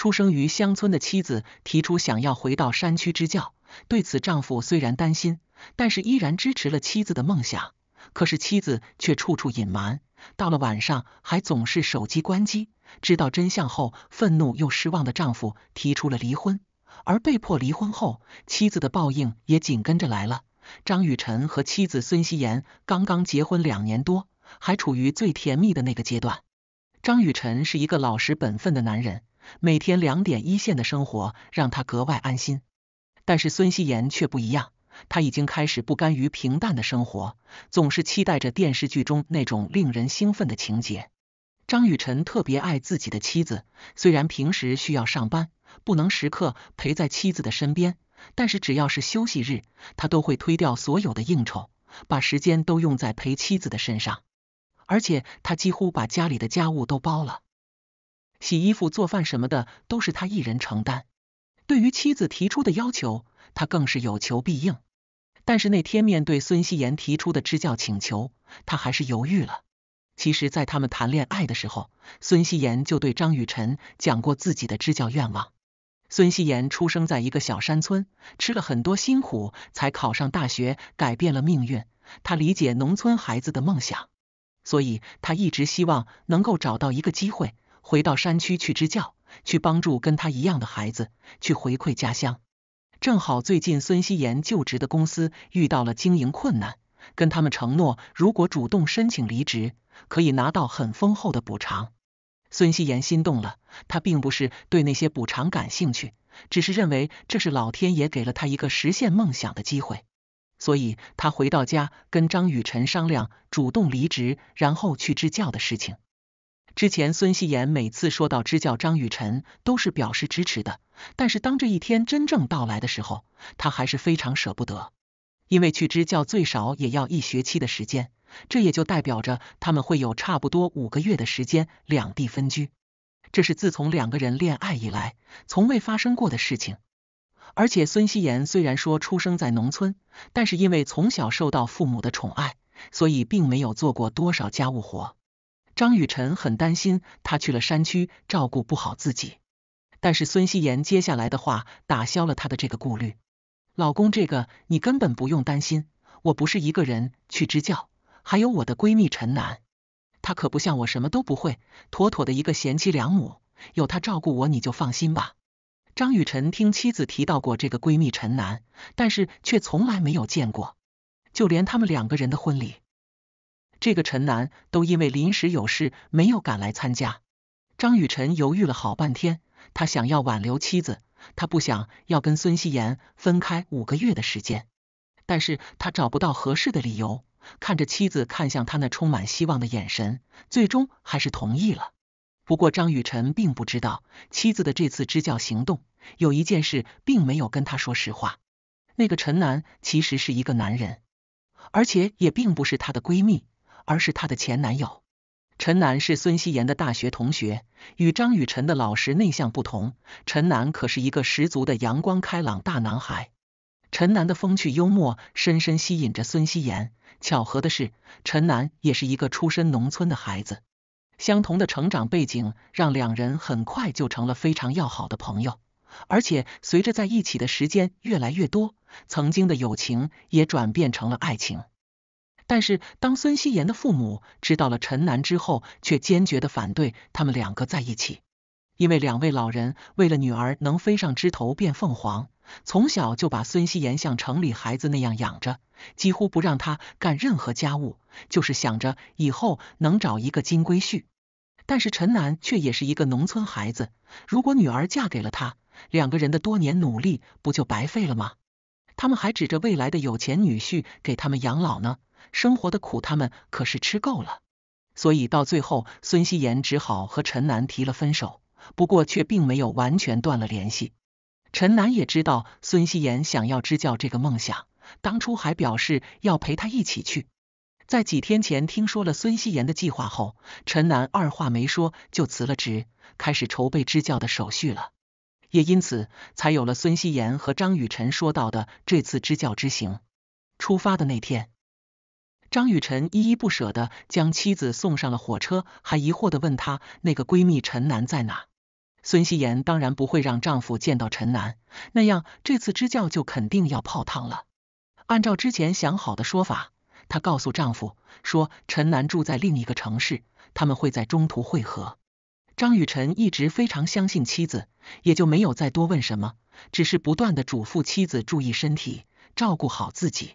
出生于乡村的妻子提出想要回到山区支教，对此丈夫虽然担心，但是依然支持了妻子的梦想。可是妻子却处处隐瞒，到了晚上还总是手机关机。知道真相后，愤怒又失望的丈夫提出了离婚。而被迫离婚后，妻子的报应也紧跟着来了。张雨晨和妻子孙希妍刚刚结婚两年多，还处于最甜蜜的那个阶段。张雨晨是一个老实本分的男人。每天两点一线的生活让他格外安心，但是孙希言却不一样，他已经开始不甘于平淡的生活，总是期待着电视剧中那种令人兴奋的情节。张雨辰特别爱自己的妻子，虽然平时需要上班，不能时刻陪在妻子的身边，但是只要是休息日，他都会推掉所有的应酬，把时间都用在陪妻子的身上，而且他几乎把家里的家务都包了。洗衣服、做饭什么的都是他一人承担。对于妻子提出的要求，他更是有求必应。但是那天面对孙希言提出的支教请求，他还是犹豫了。其实，在他们谈恋爱的时候，孙希言就对张雨晨讲过自己的支教愿望。孙希言出生在一个小山村，吃了很多辛苦才考上大学，改变了命运。他理解农村孩子的梦想，所以他一直希望能够找到一个机会。回到山区去支教，去帮助跟他一样的孩子，去回馈家乡。正好最近孙希言就职的公司遇到了经营困难，跟他们承诺，如果主动申请离职，可以拿到很丰厚的补偿。孙希言心动了，他并不是对那些补偿感兴趣，只是认为这是老天爷给了他一个实现梦想的机会，所以他回到家跟张雨辰商量主动离职，然后去支教的事情。之前孙希言每次说到支教张雨晨，都是表示支持的，但是当这一天真正到来的时候，他还是非常舍不得，因为去支教最少也要一学期的时间，这也就代表着他们会有差不多五个月的时间两地分居，这是自从两个人恋爱以来从未发生过的事情。而且孙希言虽然说出生在农村，但是因为从小受到父母的宠爱，所以并没有做过多少家务活。张雨晨很担心他去了山区照顾不好自己，但是孙希言接下来的话打消了他的这个顾虑。老公，这个你根本不用担心，我不是一个人去支教，还有我的闺蜜陈楠，她可不像我什么都不会，妥妥的一个贤妻良母，有她照顾我你就放心吧。张雨晨听妻子提到过这个闺蜜陈楠，但是却从来没有见过，就连他们两个人的婚礼。这个陈楠都因为临时有事没有赶来参加。张雨晨犹豫了好半天，他想要挽留妻子，他不想要跟孙希言分开五个月的时间，但是他找不到合适的理由。看着妻子看向他那充满希望的眼神，最终还是同意了。不过张雨晨并不知道妻子的这次支教行动有一件事并没有跟他说实话。那个陈楠其实是一个男人，而且也并不是他的闺蜜。而是她的前男友陈楠是孙熙妍的大学同学，与张雨辰的老实内向不同，陈楠可是一个十足的阳光开朗大男孩。陈楠的风趣幽默深深吸引着孙熙妍。巧合的是，陈楠也是一个出身农村的孩子，相同的成长背景让两人很快就成了非常要好的朋友，而且随着在一起的时间越来越多，曾经的友情也转变成了爱情。但是，当孙希言的父母知道了陈楠之后，却坚决的反对他们两个在一起。因为两位老人为了女儿能飞上枝头变凤凰，从小就把孙希言像城里孩子那样养着，几乎不让他干任何家务，就是想着以后能找一个金龟婿。但是陈楠却也是一个农村孩子，如果女儿嫁给了他，两个人的多年努力不就白费了吗？他们还指着未来的有钱女婿给他们养老呢。生活的苦，他们可是吃够了，所以到最后，孙希言只好和陈楠提了分手。不过却并没有完全断了联系。陈楠也知道孙希言想要支教这个梦想，当初还表示要陪他一起去。在几天前听说了孙希言的计划后，陈楠二话没说就辞了职，开始筹备支教的手续了。也因此才有了孙希言和张雨辰说到的这次支教之行。出发的那天。张雨晨依依不舍的将妻子送上了火车，还疑惑的问他那个闺蜜陈楠在哪？孙希言当然不会让丈夫见到陈楠，那样这次支教就肯定要泡汤了。按照之前想好的说法，她告诉丈夫说陈楠住在另一个城市，他们会在中途会合。张雨晨一直非常相信妻子，也就没有再多问什么，只是不断的嘱咐妻子注意身体，照顾好自己。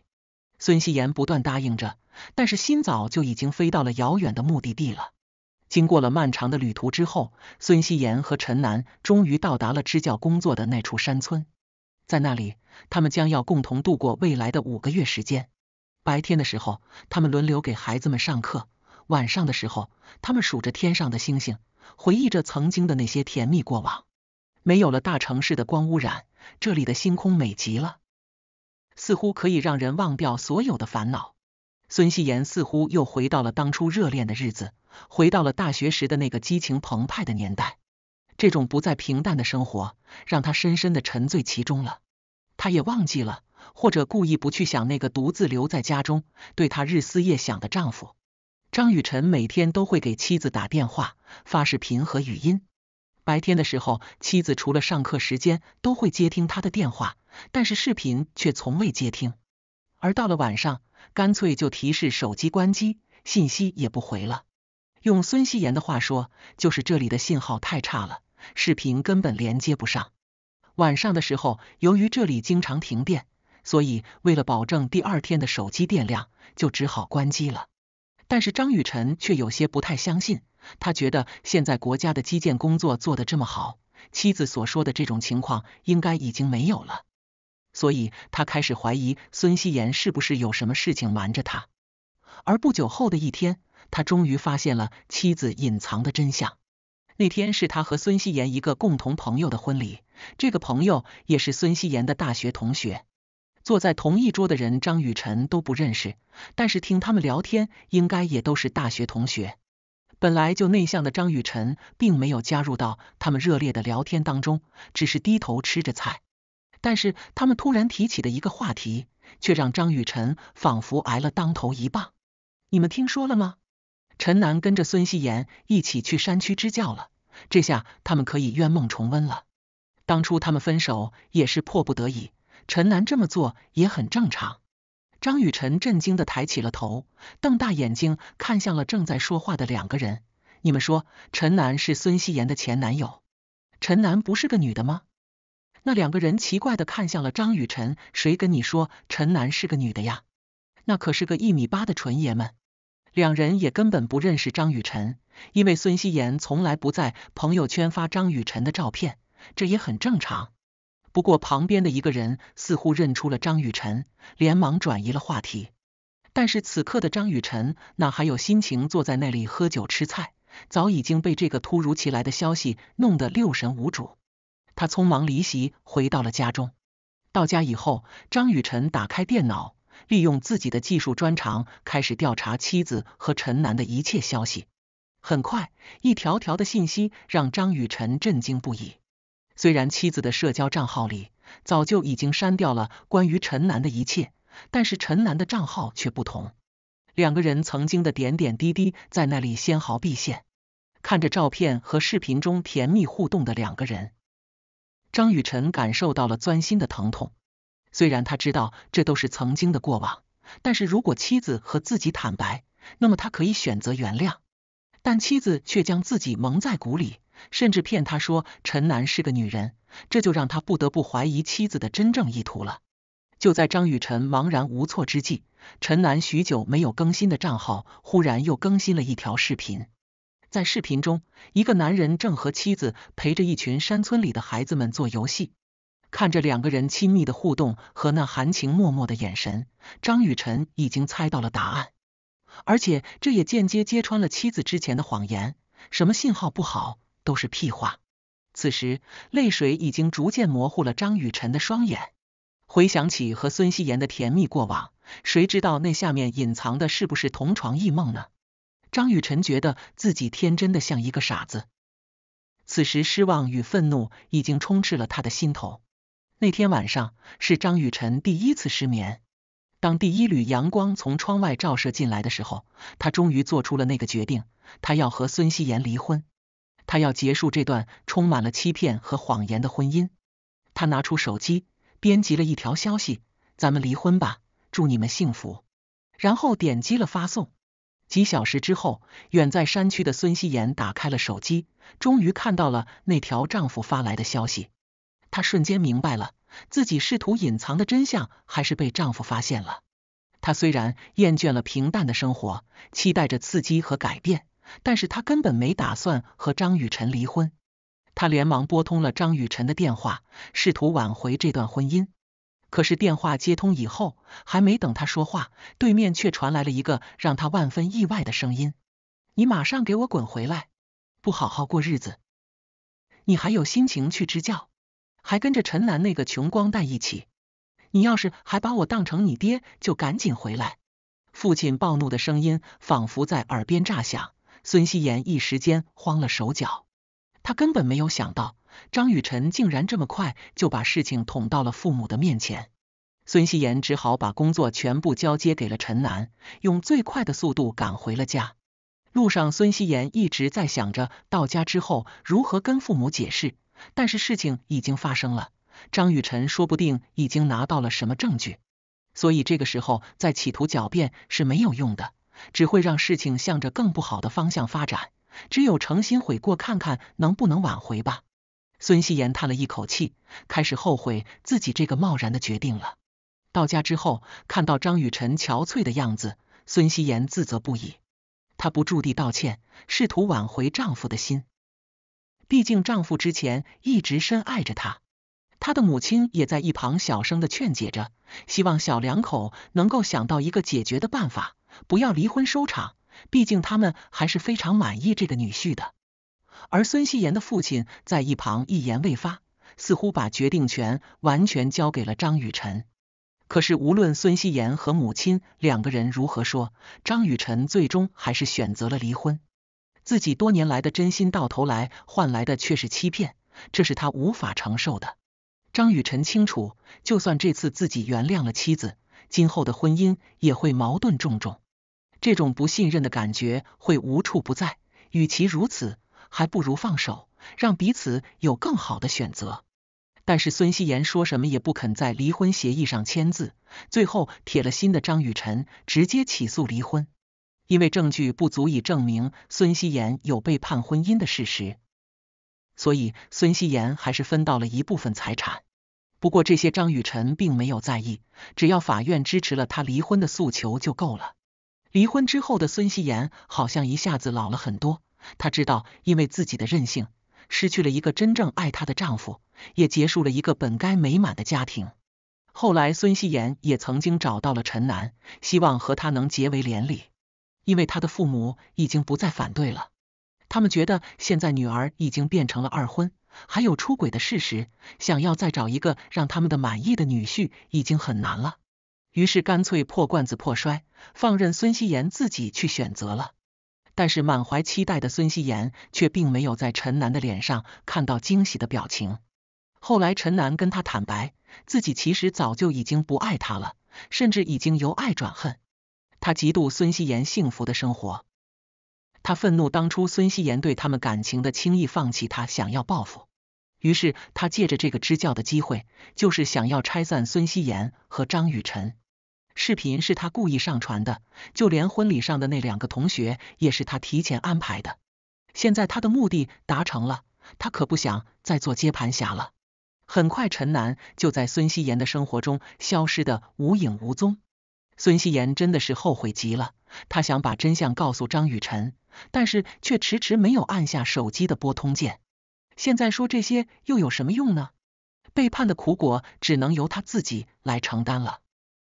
孙熙言不断答应着，但是心早就已经飞到了遥远的目的地了。经过了漫长的旅途之后，孙熙言和陈楠终于到达了支教工作的那处山村。在那里，他们将要共同度过未来的五个月时间。白天的时候，他们轮流给孩子们上课；晚上的时候，他们数着天上的星星，回忆着曾经的那些甜蜜过往。没有了大城市的光污染，这里的星空美极了。似乎可以让人忘掉所有的烦恼。孙希言似乎又回到了当初热恋的日子，回到了大学时的那个激情澎湃的年代。这种不再平淡的生活，让他深深的沉醉其中了。他也忘记了，或者故意不去想那个独自留在家中，对他日思夜想的丈夫张雨辰。每天都会给妻子打电话、发视频和语音。白天的时候，妻子除了上课时间，都会接听他的电话。但是视频却从未接听，而到了晚上，干脆就提示手机关机，信息也不回了。用孙希言的话说，就是这里的信号太差了，视频根本连接不上。晚上的时候，由于这里经常停电，所以为了保证第二天的手机电量，就只好关机了。但是张雨辰却有些不太相信，他觉得现在国家的基建工作做的这么好，妻子所说的这种情况应该已经没有了。所以他开始怀疑孙希言是不是有什么事情瞒着他，而不久后的一天，他终于发现了妻子隐藏的真相。那天是他和孙希言一个共同朋友的婚礼，这个朋友也是孙希言的大学同学。坐在同一桌的人张雨辰都不认识，但是听他们聊天，应该也都是大学同学。本来就内向的张雨辰，并没有加入到他们热烈的聊天当中，只是低头吃着菜。但是他们突然提起的一个话题，却让张雨晨仿佛挨了当头一棒。你们听说了吗？陈楠跟着孙希言一起去山区支教了，这下他们可以冤梦重温了。当初他们分手也是迫不得已，陈楠这么做也很正常。张雨晨震惊的抬起了头，瞪大眼睛看向了正在说话的两个人。你们说，陈楠是孙希言的前男友？陈楠不是个女的吗？那两个人奇怪的看向了张雨晨，谁跟你说陈楠是个女的呀？那可是个一米八的纯爷们。两人也根本不认识张雨晨，因为孙希言从来不在朋友圈发张雨晨的照片，这也很正常。不过旁边的一个人似乎认出了张雨晨，连忙转移了话题。但是此刻的张雨晨哪还有心情坐在那里喝酒吃菜，早已经被这个突如其来的消息弄得六神无主。他匆忙离席，回到了家中。到家以后，张雨晨打开电脑，利用自己的技术专长，开始调查妻子和陈楠的一切消息。很快，一条条的信息让张雨晨震惊不已。虽然妻子的社交账号里早就已经删掉了关于陈楠的一切，但是陈楠的账号却不同。两个人曾经的点点滴滴在那里纤毫毕现。看着照片和视频中甜蜜互动的两个人。张雨晨感受到了钻心的疼痛，虽然他知道这都是曾经的过往，但是如果妻子和自己坦白，那么他可以选择原谅。但妻子却将自己蒙在鼓里，甚至骗他说陈楠是个女人，这就让他不得不怀疑妻子的真正意图了。就在张雨晨茫然无措之际，陈楠许久没有更新的账号忽然又更新了一条视频。在视频中，一个男人正和妻子陪着一群山村里的孩子们做游戏，看着两个人亲密的互动和那含情脉脉的眼神，张雨晨已经猜到了答案，而且这也间接揭穿了妻子之前的谎言。什么信号不好，都是屁话。此时，泪水已经逐渐模糊了张雨晨的双眼，回想起和孙希言的甜蜜过往，谁知道那下面隐藏的是不是同床异梦呢？张雨晨觉得自己天真的像一个傻子，此时失望与愤怒已经充斥了他的心头。那天晚上是张雨晨第一次失眠。当第一缕阳光从窗外照射进来的时候，他终于做出了那个决定：他要和孙希言离婚，他要结束这段充满了欺骗和谎言的婚姻。他拿出手机，编辑了一条消息：“咱们离婚吧，祝你们幸福。”然后点击了发送。几小时之后，远在山区的孙希言打开了手机，终于看到了那条丈夫发来的消息。她瞬间明白了，自己试图隐藏的真相还是被丈夫发现了。她虽然厌倦了平淡的生活，期待着刺激和改变，但是她根本没打算和张雨晨离婚。她连忙拨通了张雨晨的电话，试图挽回这段婚姻。可是电话接通以后，还没等他说话，对面却传来了一个让他万分意外的声音：“你马上给我滚回来，不好好过日子，你还有心情去支教，还跟着陈楠那个穷光蛋一起。你要是还把我当成你爹，就赶紧回来。”父亲暴怒的声音仿佛在耳边炸响，孙熙妍一时间慌了手脚。他根本没有想到，张雨晨竟然这么快就把事情捅到了父母的面前。孙希言只好把工作全部交接给了陈楠，用最快的速度赶回了家。路上，孙希言一直在想着到家之后如何跟父母解释，但是事情已经发生了，张雨晨说不定已经拿到了什么证据，所以这个时候再企图狡辩是没有用的，只会让事情向着更不好的方向发展。只有诚心悔过，看看能不能挽回吧。孙熙言叹了一口气，开始后悔自己这个贸然的决定了。到家之后，看到张雨辰憔悴的样子，孙熙言自责不已。她不住地道歉，试图挽回丈夫的心。毕竟丈夫之前一直深爱着她。她的母亲也在一旁小声的劝解着，希望小两口能够想到一个解决的办法，不要离婚收场。毕竟他们还是非常满意这个女婿的，而孙希言的父亲在一旁一言未发，似乎把决定权完全交给了张雨辰。可是无论孙希言和母亲两个人如何说，张雨辰最终还是选择了离婚。自己多年来的真心到头来换来的却是欺骗，这是他无法承受的。张雨辰清楚，就算这次自己原谅了妻子，今后的婚姻也会矛盾重重。这种不信任的感觉会无处不在，与其如此，还不如放手，让彼此有更好的选择。但是孙熙妍说什么也不肯在离婚协议上签字，最后铁了心的张雨晨直接起诉离婚，因为证据不足以证明孙熙妍有背叛婚姻的事实，所以孙熙妍还是分到了一部分财产。不过这些张雨辰并没有在意，只要法院支持了他离婚的诉求就够了。离婚之后的孙熙妍好像一下子老了很多。她知道，因为自己的任性，失去了一个真正爱她的丈夫，也结束了一个本该美满的家庭。后来，孙熙妍也曾经找到了陈楠，希望和他能结为连理，因为她的父母已经不再反对了。他们觉得，现在女儿已经变成了二婚，还有出轨的事实，想要再找一个让他们的满意的女婿，已经很难了。于是干脆破罐子破摔，放任孙熙妍自己去选择了。但是满怀期待的孙熙妍却并没有在陈楠的脸上看到惊喜的表情。后来陈楠跟他坦白，自己其实早就已经不爱他了，甚至已经由爱转恨。他嫉妒孙熙妍幸福的生活，他愤怒当初孙熙妍对他们感情的轻易放弃，他想要报复。于是他借着这个支教的机会，就是想要拆散孙熙妍和张雨辰。视频是他故意上传的，就连婚礼上的那两个同学也是他提前安排的。现在他的目的达成了，他可不想再做接盘侠了。很快，陈楠就在孙希言的生活中消失的无影无踪。孙希言真的是后悔极了，他想把真相告诉张雨辰，但是却迟迟没有按下手机的拨通键。现在说这些又有什么用呢？背叛的苦果只能由他自己来承担了。